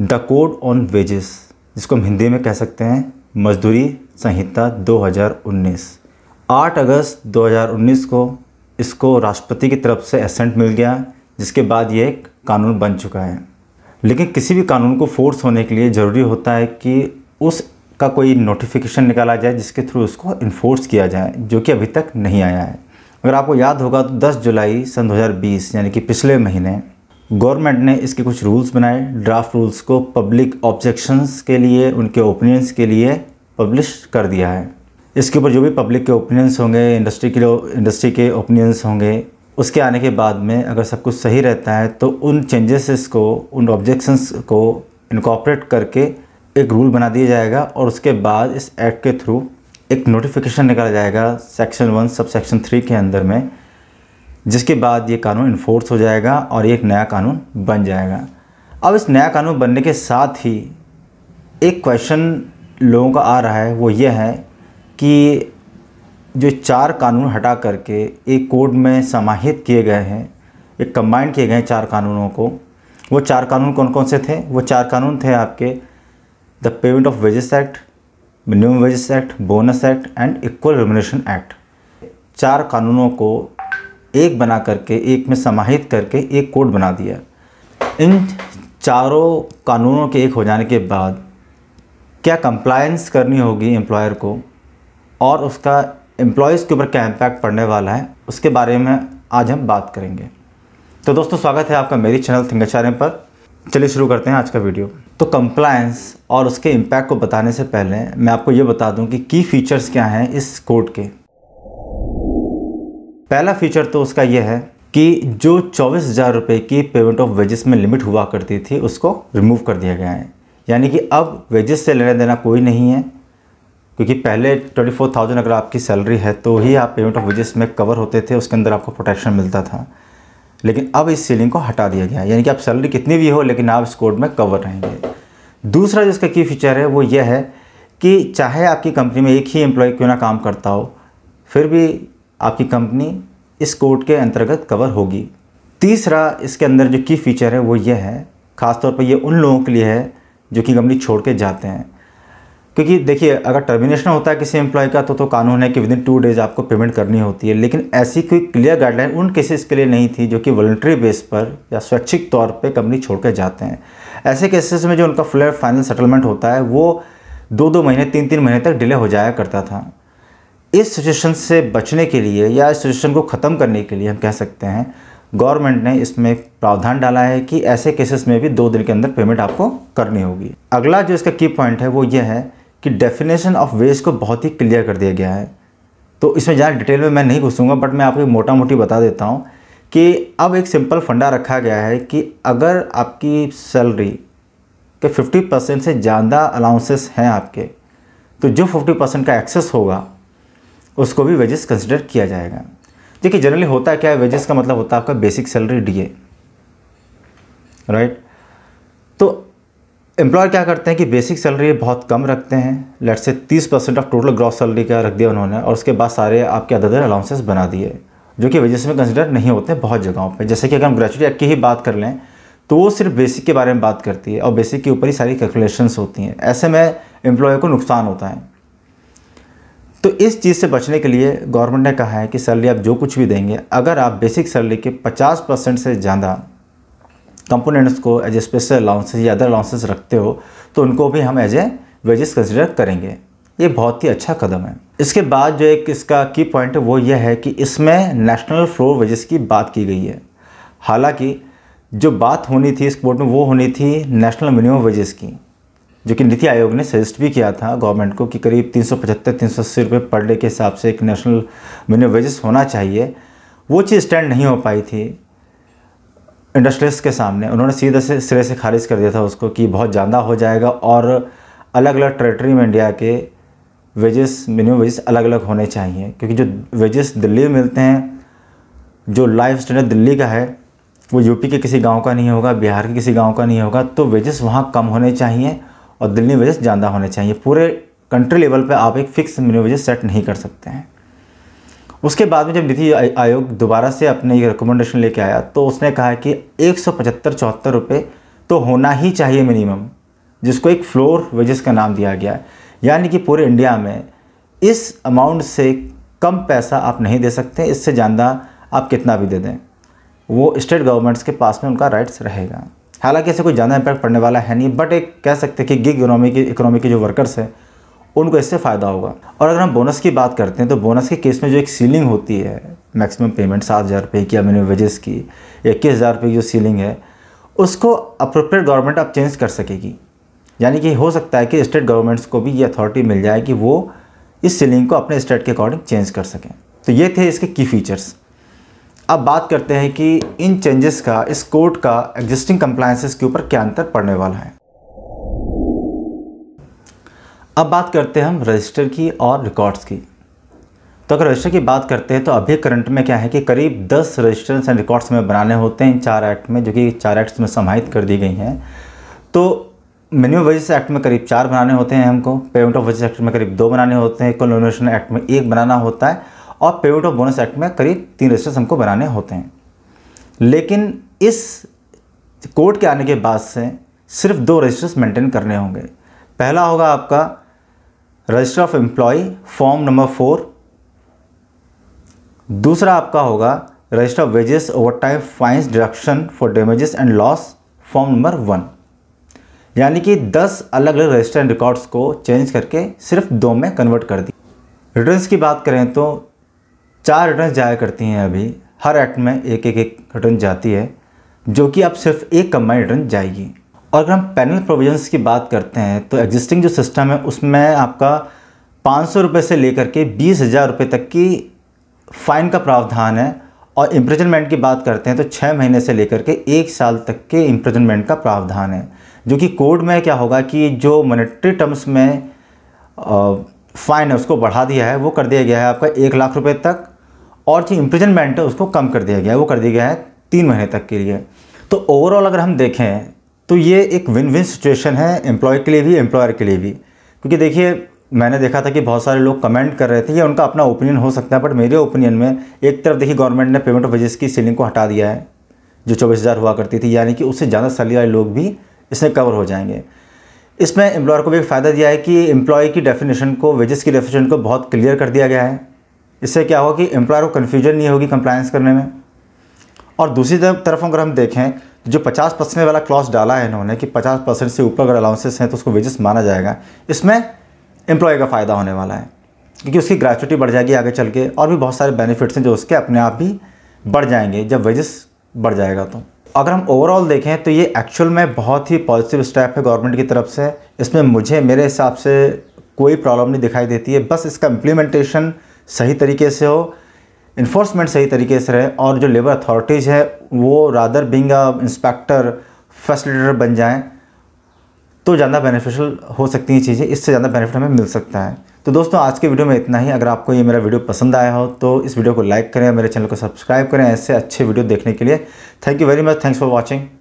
the code on wages जिसको हम हिंदी में कह सकते हैं मजदूरी संहिता 2019 8 अगस्त 2019 को इसको राष्ट्रपति की तरफ से एसेंट मिल गया जिसके बाद ये एक कानून बन चुका है लेकिन किसी भी कानून को फोर्स होने के लिए ज़रूरी होता है कि उस का कोई नोटिफिकेशन निकाला जाए जिसके थ्रू उसको इन्फोर्स किया जाए जो कि अभी तक नहीं आया है अगर आपको याद होगा तो 10 जुलाई सन 2020 यानी कि पिछले महीने गवर्नमेंट ने इसके कुछ रूल्स बनाए ड्राफ्ट रूल्स को पब्लिक ऑब्जेक्शंस के लिए उनके ओपिनियंस के लिए पब्लिश कर दिया है इसके ऊपर जो भी पब्लिक के ओपिनियंस होंगे इंडस्ट्री के इंडस्ट्री के ओपिनियंस होंगे उसके आने के बाद में अगर सब कुछ सही रहता है तो उन चेंजेस को उन ऑब्जेक्शंस को इनकॉपरेट करके एक रूल बना दिया जाएगा और उसके बाद इस एक्ट के थ्रू एक नोटिफिकेशन निकाला जाएगा section one subsection three के अंदर में जिसके बाद ये कानून इन्फोर्स हो जाएगा और एक नया कानून बन जाएगा अब इस नया कानून बनने के साथ ही एक क्वेश्चन लोगों का आ रहा है वो ये है कि जो चार कानून हटा करके एक कोड में समाहित किए गए हैं एक कंबाइंड किए गए हैं चार कानूनों को वो चार कानून कौन कौन से थे वो चार कानून थे आपके the payment of wages act minimum wages act bonus act and equal remuneration act चार कानूनों को एक बना करके एक में समाहित करके एक कोड बना दिया इन चारों कानूनों के एक हो जाने के बाद क्या कंप्लायंस करनी होगी एम्प्लॉयर को और उसका एम्प्लॉयज़ के ऊपर क्या इम्पैक्ट पड़ने वाला है उसके बारे में आज हम बात करेंगे तो दोस्तों स्वागत है आपका मेरी चैनल थिंगाचार्य पर चलिए शुरू करते हैं आज का वीडियो तो कंप्लायंस और उसके इम्पैक्ट को बताने से पहले मैं आपको ये बता दूं कि की फ़ीचर्स क्या हैं इस कोड के पहला फीचर तो उसका यह है कि जो चौबीस हज़ार रुपये की पेमेंट ऑफ वेजेस में लिमिट हुआ करती थी उसको रिमूव कर दिया गया है यानी कि अब वेजेस से लेना देना कोई नहीं है क्योंकि पहले ट्वेंटी फोर थाउजेंड अगर आपकी सैलरी है तो ही आप पेमेंट ऑफ वेजेस में कवर होते थे उसके अंदर आपको प्रोटेक्शन मिलता था लेकिन अब इस सीलिंग को हटा दिया गया है यानी कि आप सैलरी कितनी भी हो लेकिन आप इस कोड में कवर रहेंगे दूसरा जो इसका की फीचर है वो यह है कि चाहे आपकी कंपनी में एक ही एम्प्लॉय क्यों ना काम करता हो फिर भी आपकी कंपनी इस कोड के अंतर्गत कवर होगी तीसरा इसके अंदर जो की फीचर है वो ये है ख़ासतौर पर ये उन लोगों के लिए है जो कि कंपनी छोड़ के जाते हैं क्योंकि देखिए अगर टर्मिनेशन होता है किसी एम्प्लॉय का तो तो कानून है कि विद इन टू डेज़ आपको पेमेंट करनी होती है लेकिन ऐसी कोई क्लियर गाइडलाइन उन केसेस के लिए नहीं थी जो कि वॉल्ट्री बेस पर या स्वैच्छिक तौर पे कंपनी छोड़ कर जाते हैं ऐसे केसेस में जो उनका फ्लैट फाइनल सेटलमेंट होता है वो दो दो महीने तीन तीन महीने तक डिले हो जाया करता था इस सिचुएशन से बचने के लिए या इस सिचुएशन को ख़त्म करने के लिए हम कह सकते हैं गवर्नमेंट ने इसमें प्रावधान डाला है कि ऐसे केसेस में भी दो दिन के अंदर पेमेंट आपको करनी होगी अगला जो इसका की पॉइंट है वो ये है कि डेफिनेशन ऑफ वेज को बहुत ही क्लियर कर दिया गया है तो इसमें ज़्यादा डिटेल में मैं नहीं घुसूँगा बट मैं आपको मोटा मोटी बता देता हूँ कि अब एक सिंपल फंडा रखा गया है कि अगर आपकी सैलरी के 50 परसेंट से ज़्यादा अलाउंसेस हैं आपके तो जो 50 परसेंट का एक्सेस होगा उसको भी वेजेस कंसिडर किया जाएगा देखिए जनरली होता क्या है वेजेस का मतलब होता है आपका बेसिक सैलरी डीए राइट तो एम्प्लॉयर क्या करते हैं कि बेसिक सैलरी बहुत कम रखते हैं let's say 30 percent of total gross salary का रख दिया उन्होंने और उसके बाद सारे आपके अदर अलाउंसेस बना दिए जो कि वेजेस में कंसिडर नहीं होते हैं बहुत जगहों पे जैसे कि अगर हम ग्रेजुएट की ही बात कर लें तो वो सिर्फ बेसिक के बारे में बात करती है और बेसिक के ऊपर ही सारी कैलकुलेशंस होती हैं ऐसे में एम्प्लॉयर को नुकसान होता है तो इस चीज़ से बचने के लिए गवर्नमेंट ने कहा है कि सैलरी आप जो कुछ भी देंगे अगर आप बेसिक सैलरी के 50 परसेंट से ज़्यादा कंपोनेंट्स को एज ए स्पेशल अलाउंसेज या अदर अलाउंसेज रखते हो तो उनको भी हम एज ए वेजेस कंसिडर करेंगे ये बहुत ही अच्छा कदम है इसके बाद जो एक इसका की पॉइंट है वो ये है कि इसमें नेशनल फ्लोर वेजेस की बात की गई है हालांकि जो बात होनी थी इस कोर्ट में वो होनी थी नेशनल मिनिमम वेजेस की जो कि नीति आयोग ने सजेस्ट भी किया था गवर्नमेंट को कि करीब तीन सौ पचहत्तर तीन सौ अस्सी रुपये पर डे के हिसाब से एक नेशनल मिनिमम वेजेस होना चाहिए वो चीज़ स्टैंड नहीं हो पाई थी इंडस्ट्रीज के सामने उन्होंने सीधे से सिरे से खारिज कर दिया था उसको कि बहुत ज़्यादा हो जाएगा और अलग अलग टेरेटरी में इंडिया के वेजेस मिनिमम वेजेस अलग अलग होने चाहिए क्योंकि जो वेजेस दिल्ली में मिलते हैं जो लाइफ स्टैंडर्ड दिल्ली का है वो यूपी के किसी गांव का नहीं होगा बिहार के किसी गांव का नहीं होगा तो वेजेस वहाँ कम होने चाहिए और दिल्ली वेजेस ज़्यादा होने चाहिए पूरे कंट्री लेवल पर आप एक फ़िक्स मिनिमम वेजेस सेट नहीं कर सकते हैं उसके बाद में जब नीति आयोग दोबारा से अपने ये रिकमेंडेशन लेके आया तो उसने कहा कि एक सौ पचहत्तर चौहत्तर रुपये तो होना ही चाहिए मिनिमम जिसको एक फ्लोर वेजेस का नाम दिया गया है यानी कि पूरे इंडिया में इस अमाउंट से कम पैसा आप नहीं दे सकते इससे ज़्यादा आप कितना भी दे दें वो स्टेट गवर्नमेंट्स के पास में उनका राइट्स रहेगा हालांकि इससे कोई ज़्यादा इम्पैक्ट पड़ने वाला है नहीं बट एक कह सकते हैं कि गिग इकोनॉमी की इकोनॉमी के जो वर्कर्स हैं उनको इससे फ़ायदा होगा और अगर हम बोनस की बात करते हैं तो बोनस के केस में जो एक सीलिंग होती है मैक्सिमम पेमेंट सात हज़ार रुपये की या मिनिमम वेजेस की इक्कीस हज़ार रुपये की जो सीलिंग है उसको अप्रोप्रिएट गवर्नमेंट अब चेंज कर सकेगी यानी कि हो सकता है कि स्टेट गवर्नमेंट्स को भी ये अथॉरिटी मिल जाए कि वो इस सीलिंग को अपने स्टेट के अकॉर्डिंग चेंज कर सकें तो ये थे इसके की फ़ीचर्स अब बात करते हैं कि इन चेंजेस का इस कोर्ट का एग्जिस्टिंग कंप्लायंसेस के ऊपर क्या अंतर पड़ने वाला है अब बात करते हैं हम रजिस्टर की और रिकॉर्ड्स की तो अगर रजिस्टर की बात करते हैं तो अभी करंट में क्या है कि करीब 10 रजिस्टर्स एंड रिकॉर्ड्स में बनाने होते हैं इन चार एक्ट में जो कि चार एक्ट्स में समाहित कर दी गई हैं तो मिनिमम वेजेस एक्ट में करीब चार बनाने होते हैं हमको पेमेंट ऑफ वेजेस एक्ट में करीब दो बनाने होते हैं कॉलोनेशन एक्ट में एक बनाना होता है और पेमेंट ऑफ बोनस एक्ट में करीब तीन रजिस्टर्स हमको बनाने होते हैं लेकिन इस कोर्ट के आने के बाद से सिर्फ दो रजिस्टर्स मेंटेन करने होंगे पहला होगा आपका register of employ form number four दूसरा आपका होगा register of wages overtime fines deduction for damages and loss form number one यानी कि 10 अलग अलग रजिस्टर एंड रिकॉर्ड्स को चेंज करके सिर्फ दो में कन्वर्ट कर दी रिटर्न्स की बात करें तो चार रिटर्न जाया करती हैं अभी हर एक्ट में एक एक एक रिटर्न जाती है जो कि अब सिर्फ एक कंबाइंड रिटर्न जाएगी और अगर हम पैनल प्रोविजंस की बात करते हैं तो एग्जिस्टिंग जो सिस्टम है उसमें आपका पाँच सौ रुपये से लेकर के बीस हज़ार रुपये तक की फ़ाइन का प्रावधान है और इम्प्रजनमेंट की बात करते हैं तो छः महीने से लेकर के एक साल तक के इम्प्रजनमेंट का प्रावधान है जो कि कोर्ट में क्या होगा कि जो मोनिट्री टर्म्स में फ़ाइन है उसको बढ़ा दिया है वो कर दिया गया है आपका एक लाख रुपए तक और जो इम्प्रिजनमेंट है उसको कम कर दिया गया है वो कर दिया गया है तीन महीने तक के लिए तो ओवरऑल अगर हम देखें तो ये एक विन विन सिचुएशन है एम्प्लॉय के लिए भी एम्प्लॉयर के लिए भी क्योंकि देखिए मैंने देखा था कि बहुत सारे लोग कमेंट कर रहे थे या उनका अपना ओपिनियन हो सकता है बट मेरे ओपिनियन में एक तरफ देखिए गवर्नमेंट ने पेमेंट ऑफ वेजेस की सीलिंग को हटा दिया है जो चौबीस हज़ार हुआ करती थी यानी कि उससे ज़्यादा सैलरी वाले लोग भी इसमें कवर हो जाएंगे इसमें एम्प्लॉयर को भी एक फ़ायदा दिया है कि एम्प्लॉय की डेफिनेशन को वेजेस की डेफिनेशन को बहुत क्लियर कर दिया गया है इससे क्या होगा कि एम्प्लॉयर को कन्फ्यूजन नहीं होगी कंप्लायंस करने में और दूसरी तरफ अगर हम देखें जो 50 परसेंट वाला क्लॉज डाला है इन्होंने कि 50 परसेंट से ऊपर अगर अलाउंसेस हैं तो उसको वेजेस माना जाएगा इसमें एम्प्लॉय का फ़ायदा होने वाला है क्योंकि उसकी ग्रेचुटी बढ़ जाएगी आगे चल के और भी बहुत सारे बेनिफिट्स हैं जो उसके अपने आप ही बढ़ जाएंगे जब वेजेस बढ़ जाएगा तो अगर हम ओवरऑल देखें तो ये एक्चुअल में बहुत ही पॉजिटिव स्टेप है गवर्नमेंट की तरफ से इसमें मुझे मेरे हिसाब से कोई प्रॉब्लम नहीं दिखाई देती है बस इसका इम्प्लीमेंटेशन सही तरीके से हो इन्फोर्समेंट सही तरीके से रहे और जो लेबर अथॉरिटीज़ है वो रादर बिंग इंस्पेक्टर फैसिलिटेटर बन जाएं तो ज़्यादा बेनिफिशियल हो सकती हैं चीज़ें इससे ज़्यादा बेनिफिट हमें मिल सकता है तो दोस्तों आज के वीडियो में इतना ही अगर आपको ये मेरा वीडियो पसंद आया हो तो इस वीडियो को लाइक करें मेरे चैनल को सब्सक्राइब करें ऐसे अच्छे वीडियो देखने के लिए thank you very much thanks for watching